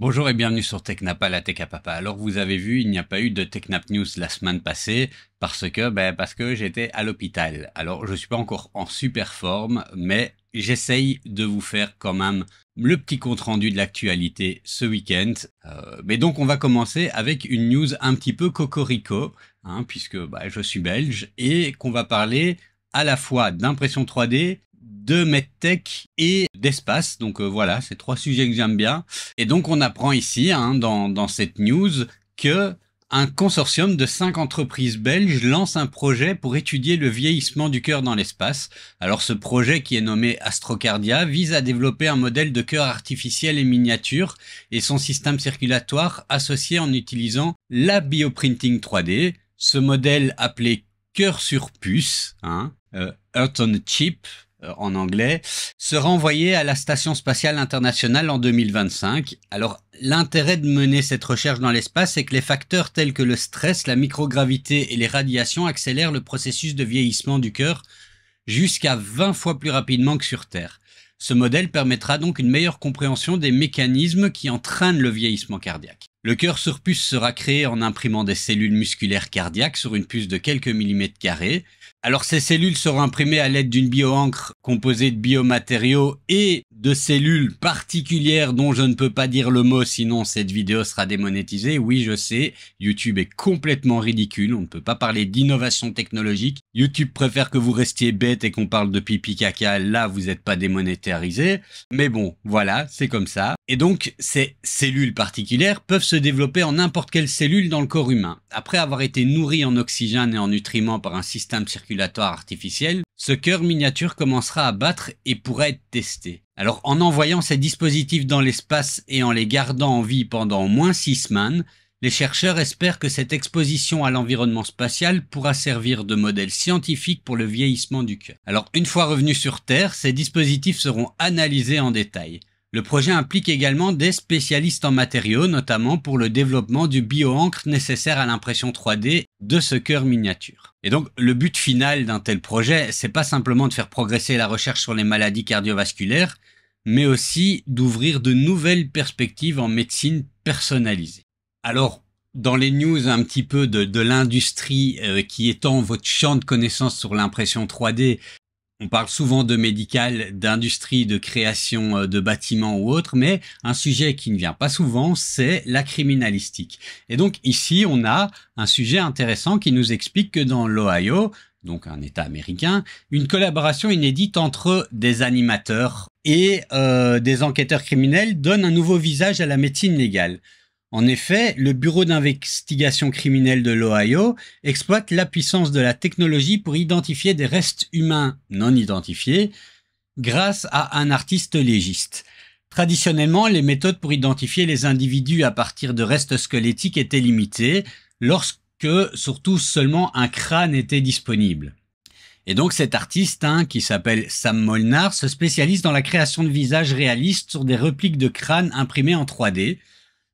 Bonjour et bienvenue sur Technapa, la Tech Papa. Alors vous avez vu, il n'y a pas eu de Technap News la semaine passée parce que, ben, parce que j'étais à l'hôpital. Alors je suis pas encore en super forme, mais j'essaye de vous faire quand même le petit compte rendu de l'actualité ce week-end. Euh, mais donc on va commencer avec une news un petit peu cocorico, hein, puisque ben, je suis belge et qu'on va parler à la fois d'impression 3D de medtech et d'espace. Donc euh, voilà, c'est trois sujets que j'aime bien. Et donc on apprend ici, hein, dans, cette news, que un consortium de cinq entreprises belges lance un projet pour étudier le vieillissement du cœur dans l'espace. Alors ce projet qui est nommé Astrocardia vise à développer un modèle de cœur artificiel et miniature et son système circulatoire associé en utilisant la bioprinting 3D. Ce modèle appelé cœur sur puce, hein, euh, on Chip, euh, en anglais, sera envoyé à la Station spatiale internationale en 2025. Alors l'intérêt de mener cette recherche dans l'espace est que les facteurs tels que le stress, la microgravité et les radiations accélèrent le processus de vieillissement du cœur jusqu'à 20 fois plus rapidement que sur Terre. Ce modèle permettra donc une meilleure compréhension des mécanismes qui entraînent le vieillissement cardiaque. Le cœur sur puce sera créé en imprimant des cellules musculaires cardiaques sur une puce de quelques millimètres carrés alors ces cellules seront imprimées à l'aide d'une bioencre composée de biomatériaux et de cellules particulières dont je ne peux pas dire le mot sinon cette vidéo sera démonétisée. Oui, je sais, YouTube est complètement ridicule, on ne peut pas parler d'innovation technologique. YouTube préfère que vous restiez bête et qu'on parle de pipi caca, là vous n'êtes pas démonétarisé. Mais bon, voilà, c'est comme ça. Et donc ces cellules particulières peuvent se développer en n'importe quelle cellule dans le corps humain. Après avoir été nourries en oxygène et en nutriments par un système circulaire artificiel, ce cœur miniature commencera à battre et pourra être testé. Alors en envoyant ces dispositifs dans l'espace et en les gardant en vie pendant au moins 6 semaines, les chercheurs espèrent que cette exposition à l'environnement spatial pourra servir de modèle scientifique pour le vieillissement du cœur. Alors une fois revenus sur Terre, ces dispositifs seront analysés en détail. Le projet implique également des spécialistes en matériaux, notamment pour le développement du bio-encre nécessaire à l'impression 3D de ce cœur miniature. Et donc, le but final d'un tel projet, c'est pas simplement de faire progresser la recherche sur les maladies cardiovasculaires, mais aussi d'ouvrir de nouvelles perspectives en médecine personnalisée. Alors, dans les news un petit peu de, l'industrie euh, qui étend votre champ de connaissances sur l'impression 3D, on parle souvent de médical, d'industrie, de création euh, de bâtiments ou autre, mais un sujet qui ne vient pas souvent, c'est la criminalistique. Et donc ici, on a un sujet intéressant qui nous explique que dans l'Ohio, donc un État américain, une collaboration inédite entre des animateurs et euh, des enquêteurs criminels donne un nouveau visage à la médecine légale. En effet, le Bureau d'investigation criminelle de l'Ohio exploite la puissance de la technologie pour identifier des restes humains non identifiés grâce à un artiste légiste. Traditionnellement, les méthodes pour identifier les individus à partir de restes squelettiques étaient limitées, lorsque surtout seulement un crâne était disponible. Et donc cet artiste, hein, qui s'appelle Sam Molnar, se spécialise dans la création de visages réalistes sur des repliques de crânes imprimés en 3D,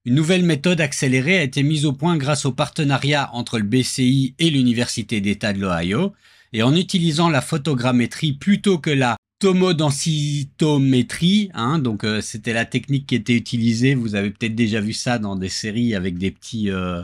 une nouvelle méthode accélérée a été mise au point grâce au partenariat entre le BCI et l'Université d'État de l'Ohio, et en utilisant la photogrammétrie plutôt que la tomodensitométrie, hein. donc euh, c'était la technique qui était utilisée, vous avez peut-être déjà vu ça dans des séries avec des petits... Euh,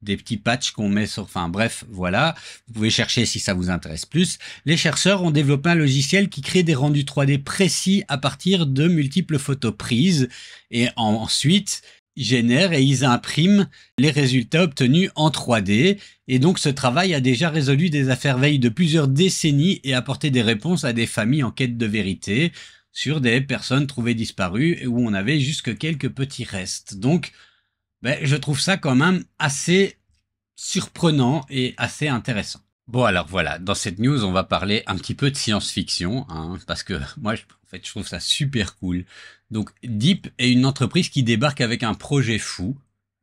des petits patchs qu'on met sur, enfin bref, voilà. Vous pouvez chercher si ça vous intéresse plus. Les chercheurs ont développé un logiciel qui crée des rendus 3D précis à partir de multiples photos prises. Et ensuite, génèrent et ils impriment les résultats obtenus en 3D. Et donc ce travail a déjà résolu des affaires veilles de plusieurs décennies et apporté des réponses à des familles en quête de vérité sur des personnes trouvées disparues où on avait jusque quelques petits restes. Donc ben, je trouve ça quand même assez surprenant et assez intéressant. Bon alors voilà, dans cette news on va parler un petit peu de science-fiction, hein, parce que moi je fait, je trouve ça super cool. Donc, Deep est une entreprise qui débarque avec un projet fou.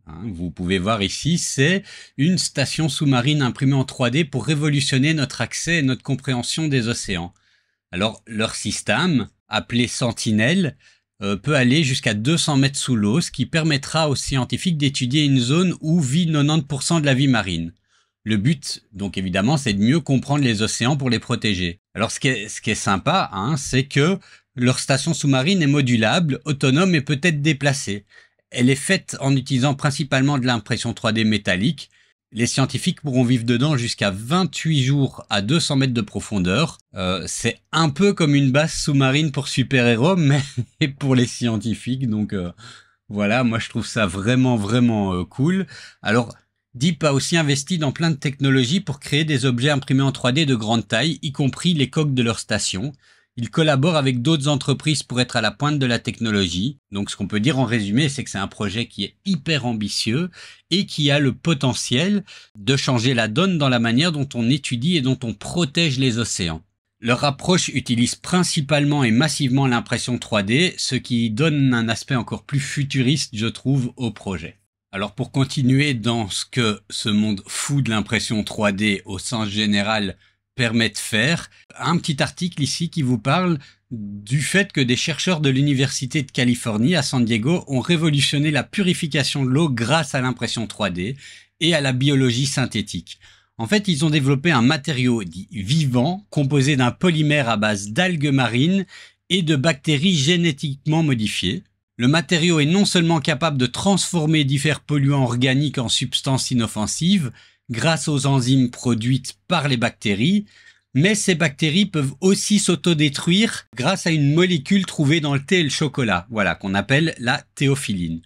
Hein. vous pouvez voir ici, c'est une station sous-marine imprimée en 3D pour révolutionner notre accès et notre compréhension des océans. Alors, leur système, appelé Sentinel, euh, peut aller jusqu'à 200 mètres sous l'eau, ce qui permettra aux scientifiques d'étudier une zone où vit 90% de la vie marine. Le but, donc évidemment, c'est de mieux comprendre les océans pour les protéger. Alors ce qui est, ce qui est sympa, hein, c'est que leur station sous-marine est modulable, autonome et peut être déplacée. Elle est faite en utilisant principalement de l'impression 3D métallique. Les scientifiques pourront vivre dedans jusqu'à 28 jours à 200 mètres de profondeur. Euh, c'est un peu comme une base sous-marine pour super-héros, mais pour les scientifiques. Donc euh, voilà, moi je trouve ça vraiment vraiment euh, cool. Alors Deep a aussi investi dans plein de technologies pour créer des objets imprimés en 3D de grande taille, y compris les coques de leur station. Il collabore avec d'autres entreprises pour être à la pointe de la technologie. Donc ce qu'on peut dire en résumé, c'est que c'est un projet qui est hyper ambitieux et qui a le potentiel de changer la donne dans la manière dont on étudie et dont on protège les océans. Leur approche utilise principalement et massivement l'impression 3D, ce qui donne un aspect encore plus futuriste, je trouve, au projet. Alors pour continuer dans ce que ce monde fou de l'impression 3D au sens général permet de faire, un petit article ici qui vous parle du fait que des chercheurs de l'Université de Californie à San Diego ont révolutionné la purification de l'eau grâce à l'impression 3D et à la biologie synthétique. En fait, ils ont développé un matériau dit vivant composé d'un polymère à base d'algues marines et de bactéries génétiquement modifiées le matériau est non seulement capable de transformer divers polluants organiques en substances inoffensives grâce aux enzymes produites par les bactéries, mais ces bactéries peuvent aussi s'autodétruire grâce à une molécule trouvée dans le thé et le chocolat, voilà, qu'on appelle la théophiline.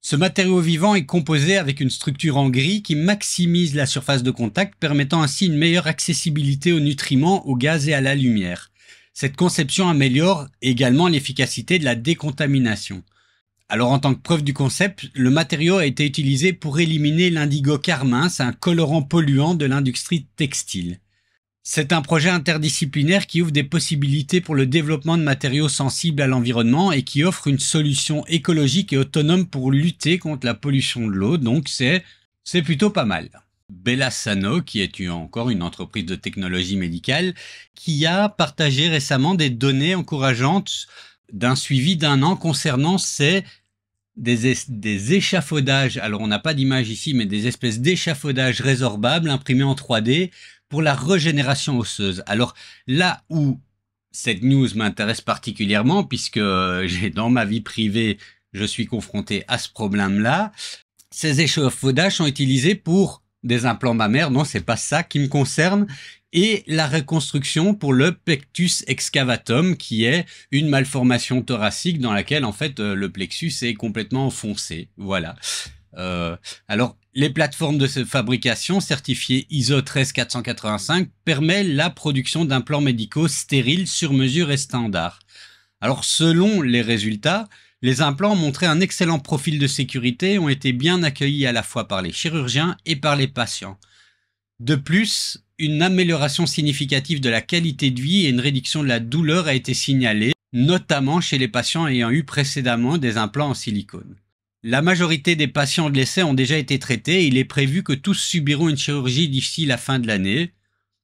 Ce matériau vivant est composé avec une structure en gris qui maximise la surface de contact, permettant ainsi une meilleure accessibilité aux nutriments, aux gaz et à la lumière. Cette conception améliore également l'efficacité de la décontamination. Alors en tant que preuve du concept, le matériau a été utilisé pour éliminer l'indigo c'est un colorant polluant de l'industrie textile. C'est un projet interdisciplinaire qui ouvre des possibilités pour le développement de matériaux sensibles à l'environnement et qui offre une solution écologique et autonome pour lutter contre la pollution de l'eau, donc c'est, c'est plutôt pas mal. Bellasano, qui est une, encore une entreprise de technologie médicale, qui a partagé récemment des données encourageantes d'un suivi d'un an concernant ces des, échafaudages, alors on n'a pas d'image ici, mais des espèces d'échafaudages résorbables imprimés en 3D pour la régénération osseuse. Alors là où cette news m'intéresse particulièrement, puisque euh, j'ai dans ma vie privée, je suis confronté à ce problème-là, ces échafaudages sont utilisés pour des implants mammaires. Non, c'est pas ça qui me concerne. Et la reconstruction pour le pectus excavatum, qui est une malformation thoracique dans laquelle, en fait, euh, le plexus est complètement enfoncé. Voilà. Euh, alors, les plateformes de fabrication certifiées ISO 13485 permettent la production d'implants médicaux stériles sur mesure et standard. Alors, selon les résultats, les implants ont montré un excellent profil de sécurité et ont été bien accueillis à la fois par les chirurgiens et par les patients. De plus, une amélioration significative de la qualité de vie et une réduction de la douleur a été signalée, notamment chez les patients ayant eu précédemment des implants en silicone. La majorité des patients de l'essai ont déjà été traités et il est prévu que tous subiront une chirurgie d'ici la fin de l'année.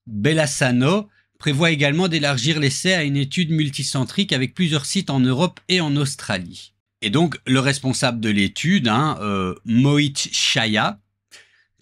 Bellassano, prévoit également d'élargir l'essai à une étude multicentrique avec plusieurs sites en Europe et en Australie. Et donc le responsable de l'étude, hein, euh, Mohit Shaya,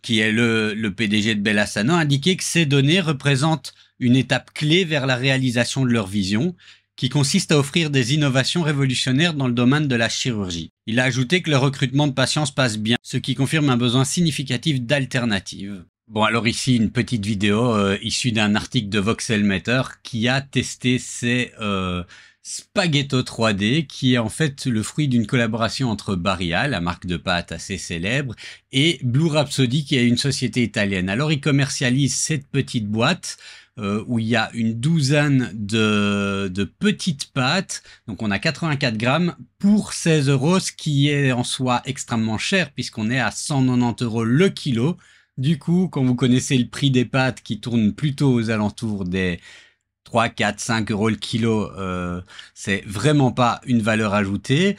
qui est le, PDG de Bellasana, a indiqué que ces données représentent une étape clé vers la réalisation de leur vision, qui consiste à offrir des innovations révolutionnaires dans le domaine de la chirurgie. Il a ajouté que le recrutement de patients se passe bien, ce qui confirme un besoin significatif d'alternatives. Bon, alors ici, une petite vidéo euh, issue d'un article de voxelmeter qui a testé ces euh, Spaghetto 3D, qui est en fait le fruit d'une collaboration entre Baria, la marque de pâtes assez célèbre, et Blue Rhapsody, qui est une société italienne. Alors, ils commercialisent cette petite boîte euh, où il y a une douzaine de, de, petites pâtes. Donc on a 84 grammes pour 16 euros, ce qui est en soi extrêmement cher puisqu'on est à 190 euros le kilo. Du coup, quand vous connaissez le prix des pâtes qui tournent plutôt aux alentours des 3, 4, 5 euros le kilo, euh, c'est vraiment pas une valeur ajoutée.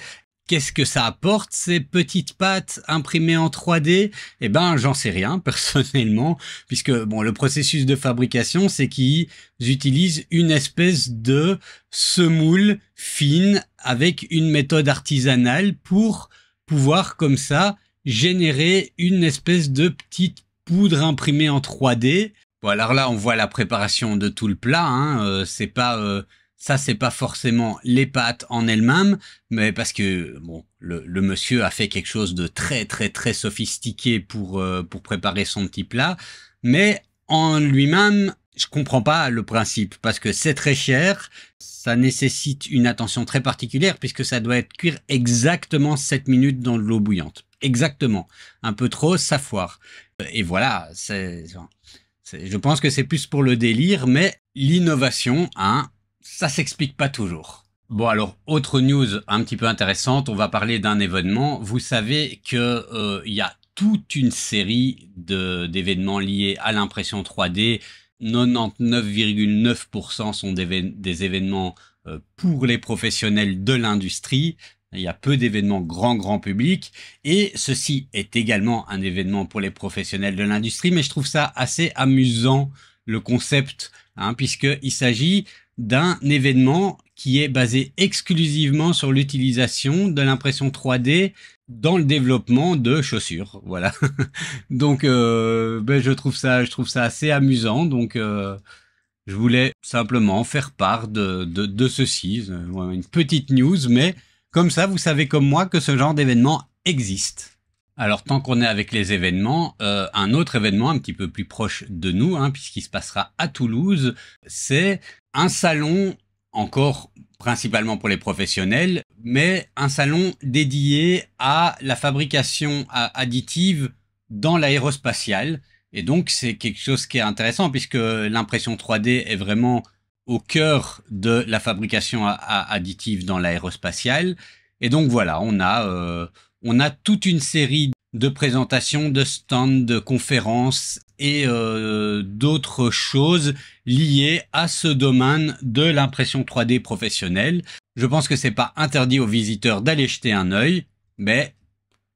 Qu'est-ce que ça apporte ces petites pattes imprimées en 3D Eh ben, j'en sais rien personnellement, puisque bon, le processus de fabrication, c'est qu'ils utilisent une espèce de semoule fine avec une méthode artisanale pour pouvoir comme ça générer une espèce de petite poudre imprimée en 3D. Bon, alors là, on voit la préparation de tout le plat. Hein. Euh, c'est pas euh, ça, c'est pas forcément les pâtes en elles-mêmes, mais parce que bon, le, monsieur a fait quelque chose de très très très sophistiqué pour euh, pour préparer son petit plat. Mais en lui-même, je comprends pas le principe parce que c'est très cher, ça nécessite une attention très particulière puisque ça doit être cuire exactement 7 minutes dans de l'eau bouillante. Exactement. Un peu trop, ça foire. Et voilà, c'est, je pense que c'est plus pour le délire, mais l'innovation, hein, ça s'explique pas toujours. Bon alors, autre news un petit peu intéressante, on va parler d'un événement. Vous savez que euh, il y a toute une série d'événements liés à l'impression 3D. 99,9% sont des, événements euh, pour les professionnels de l'industrie, il y a peu d'événements grand grand public et ceci est également un événement pour les professionnels de l'industrie, mais je trouve ça assez amusant le concept, hein, puisqu'il s'agit d'un événement qui est basé exclusivement sur l'utilisation de l'impression 3D dans le développement de chaussures. Voilà. donc, euh, ben, je trouve ça, je trouve ça assez amusant. Donc, euh, je voulais simplement faire part de, de, de ceci, euh, une petite news, mais comme ça, vous savez comme moi que ce genre d'événement existe. Alors tant qu'on est avec les événements, euh, un autre événement un petit peu plus proche de nous, hein, puisqu'il se passera à Toulouse, c'est un salon encore principalement pour les professionnels, mais un salon dédié à la fabrication additive dans l'aérospatiale. Et donc c'est quelque chose qui est intéressant puisque l'impression 3D est vraiment au cœur de la fabrication additive dans l'aérospatiale. Et donc voilà, on a, euh, on a toute une série de présentations, de stands, de conférences et euh, d'autres choses liées à ce domaine de l'impression 3D professionnelle. Je pense que c'est pas interdit aux visiteurs d'aller jeter un œil, mais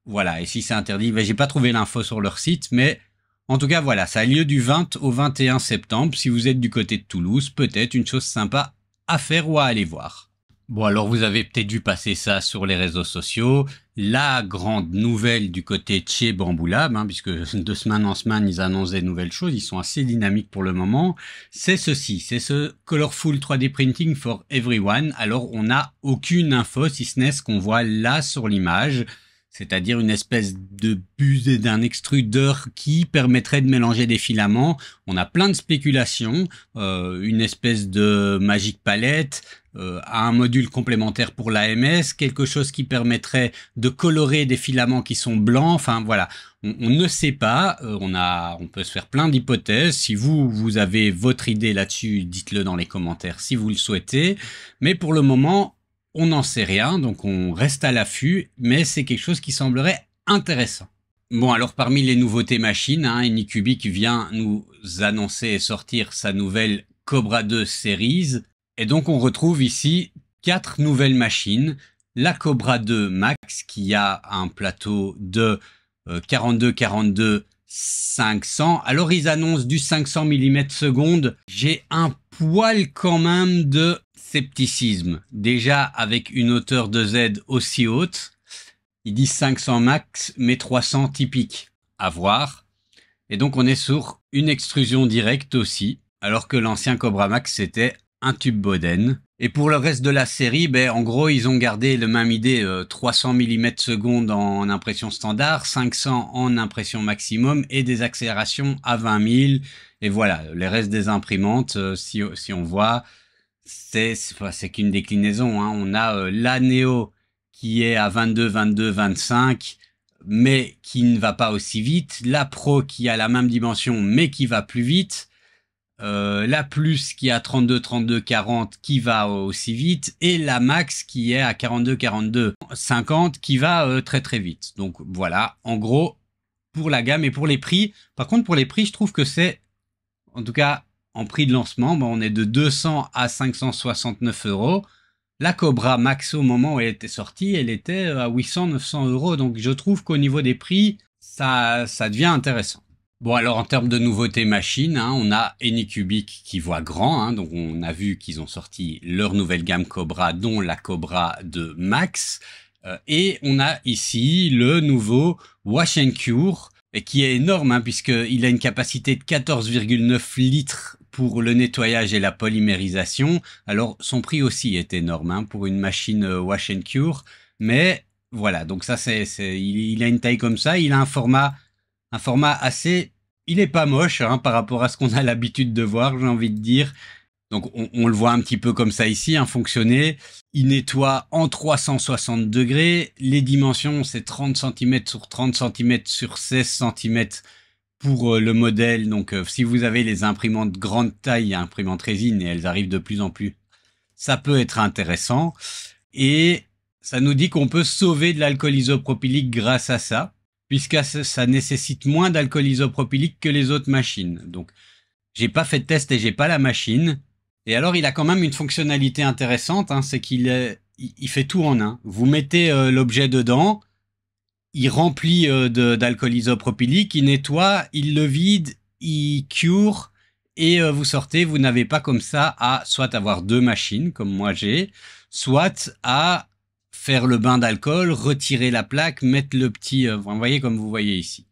voilà. Et si c'est interdit, ben, j'ai pas trouvé l'info sur leur site, mais en tout cas, voilà, ça a lieu du 20 au 21 septembre. Si vous êtes du côté de Toulouse, peut-être une chose sympa à faire ou à aller voir. Bon, alors vous avez peut-être dû passer ça sur les réseaux sociaux. La grande nouvelle du côté de chez hein, puisque de semaine en semaine, ils annoncent des nouvelles choses, ils sont assez dynamiques pour le moment, c'est ceci, c'est ce Colorful 3D Printing for Everyone. Alors, on n'a aucune info, si ce n'est ce qu'on voit là sur l'image c'est-à-dire une espèce de buse d'un extrudeur qui permettrait de mélanger des filaments. On a plein de spéculations, euh, une espèce de magique palette, euh, un module complémentaire pour l'AMS, quelque chose qui permettrait de colorer des filaments qui sont blancs. Enfin voilà, on, ne sait pas. Euh, on a, on peut se faire plein d'hypothèses. Si vous vous avez votre idée là-dessus, dites-le dans les commentaires si vous le souhaitez. Mais pour le moment, on n'en sait rien, donc on reste à l'affût, mais c'est quelque chose qui semblerait intéressant. Bon, alors parmi les nouveautés machines, hein, vient nous annoncer et sortir sa nouvelle Cobra 2 Series, et donc on retrouve ici quatre nouvelles machines. La Cobra 2 Max, qui a un plateau de 42 42 500. Alors ils annoncent du 500 mm seconde. J'ai un poil quand même de scepticisme. Déjà, avec une hauteur de Z aussi haute, ils disent 500 max, mais 300 typique. À voir. Et donc, on est sur une extrusion directe aussi, alors que l'ancien Cobra Max, c'était un tube Boden. Et pour le reste de la série, ben, en gros, ils ont gardé le même idée, 300 euh, mm secondes en impression standard, 500 en impression maximum et des accélérations à 20 000. Et voilà, les restes des imprimantes, euh, si on voit, c'est c'est qu'une déclinaison. Hein. On a euh, la Neo qui est à 22, 22, 25, mais qui ne va pas aussi vite. La Pro qui a la même dimension, mais qui va plus vite. Euh, la Plus qui a 32, 32, 40, qui va euh, aussi vite. Et la Max qui est à 42, 42, 50, qui va très très vite. Donc voilà, en gros, pour la gamme et pour les prix. Par contre, pour les prix, je trouve que c'est, en tout cas, en prix de lancement, on est de 200 à 569 euros. La Cobra Max, au moment où elle était sortie, elle était à 800-900 euros. Donc je trouve qu'au niveau des prix, ça, ça devient intéressant. Bon alors en termes de nouveautés machines, hein, on a Anycubic qui voit grand, hein. donc on a vu qu'ils ont sorti leur nouvelle gamme Cobra, dont la Cobra de Max, euh, et on a ici le nouveau Wash and Cure, qui est énorme hein, puisqu'il a une capacité de 14,9 litres pour le nettoyage et la polymérisation, alors son prix aussi est énorme hein, pour une machine euh, wash and cure. Mais voilà, donc ça c'est, il, a une taille comme ça, il a un format, un format assez, il est pas moche hein, par rapport à ce qu'on a l'habitude de voir, j'ai envie de dire. Donc on, le voit un petit peu comme ça ici, un hein, fonctionner. Il nettoie en 360 degrés. Les dimensions, c'est 30 cm sur 30 cm sur 16 cm pour euh, le modèle, donc euh, si vous avez les imprimantes grande taille, imprimantes résine, et elles arrivent de plus en plus, ça peut être intéressant. Et ça nous dit qu'on peut sauver de l'alcool isopropylique grâce à ça, puisque ça nécessite moins d'alcool isopropylique que les autres machines. Donc, j'ai pas fait de test et j'ai pas la machine. Et alors, il a quand même une fonctionnalité intéressante, hein, c'est qu'il il fait tout en un. Vous mettez euh, l'objet dedans, il remplit euh, d'alcool isopropylique, il nettoie, il le vide, il cure, et euh, vous sortez, vous n'avez pas comme ça à soit avoir deux machines, comme moi j'ai, soit à faire le bain d'alcool, retirer la plaque, mettre le petit... Euh, vous voyez comme vous voyez ici.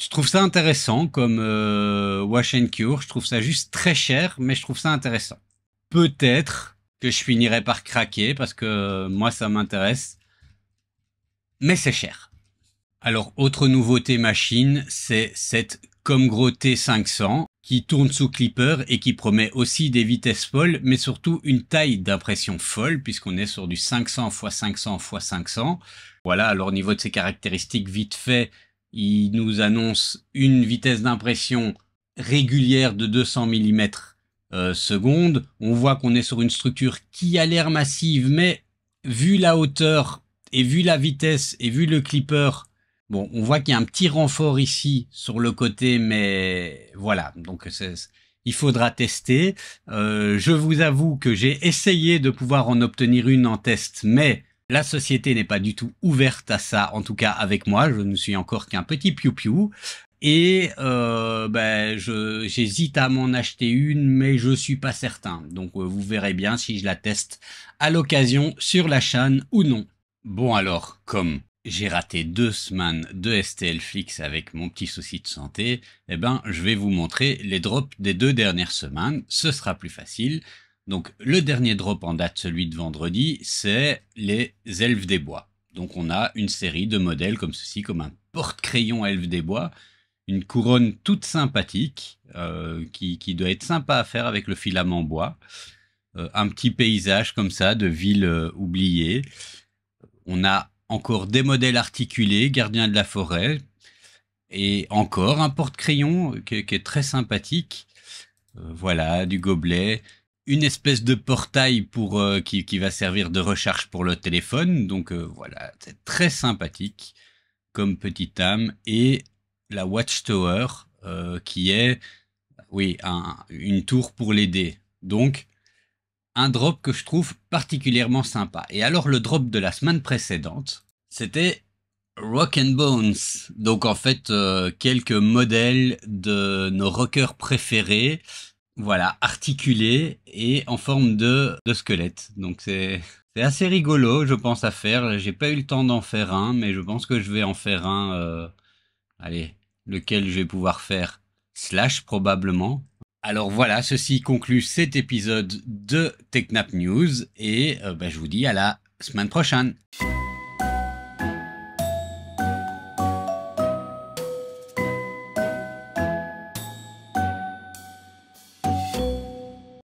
Je trouve ça intéressant comme euh, wash and cure, je trouve ça juste très cher, mais je trouve ça intéressant. Peut-être que je finirai par craquer, parce que moi ça m'intéresse, mais c'est cher. Alors, autre nouveauté machine, c'est cette Comgro T500 qui tourne sous Clipper et qui promet aussi des vitesses folles, mais surtout une taille d'impression folle, puisqu'on est sur du 500 x 500 x 500. Voilà, alors au niveau de ses caractéristiques, vite fait, il nous annonce une vitesse d'impression régulière de 200 mm euh, seconde. On voit qu'on est sur une structure qui a l'air massive, mais vu la hauteur et vu la vitesse et vu le clipper, Bon, on voit qu'il y a un petit renfort ici sur le côté, mais voilà, donc il faudra tester. Euh, je vous avoue que j'ai essayé de pouvoir en obtenir une en test, mais la société n'est pas du tout ouverte à ça, en tout cas avec moi, je ne suis encore qu'un petit piou-piou. Et euh, ben, j'hésite à m'en acheter une, mais je suis pas certain. Donc euh, vous verrez bien si je la teste à l'occasion sur la chaîne ou non. Bon alors, comme j'ai raté deux semaines de STL Flix avec mon petit souci de santé, eh ben, je vais vous montrer les drops des deux dernières semaines. Ce sera plus facile. Donc, le dernier drop en date, celui de vendredi, c'est les elfes des bois. Donc, on a une série de modèles comme ceci, comme un porte-crayon elfe des bois, une couronne toute sympathique, euh, qui, doit être sympa à faire avec le filament bois, euh, un petit paysage comme ça de ville euh, oubliée. On a encore des modèles articulés, Gardien de la forêt, et encore un porte-crayon euh, qui, est très sympathique. Euh, voilà, du gobelet, une espèce de portail pour euh, qui, va servir de recharge pour le téléphone. Donc voilà, c'est très sympathique comme petite âme. Et la Watchtower qui est, oui, une tour pour l'aider. Donc un drop que je trouve particulièrement sympa. Et alors le drop de la semaine précédente, c'était Rock and Bones. Donc en fait, euh, quelques modèles de nos rockers préférés, voilà, articulés et en forme de, de squelette. Donc c'est... assez rigolo, je pense, à faire. J'ai pas eu le temps d'en faire un, mais je pense que je vais en faire un. Euh, allez, lequel je vais pouvoir faire Slash, probablement. Alors voilà, ceci conclut cet épisode de TechNap News et euh, bah, je vous dis à la semaine prochaine.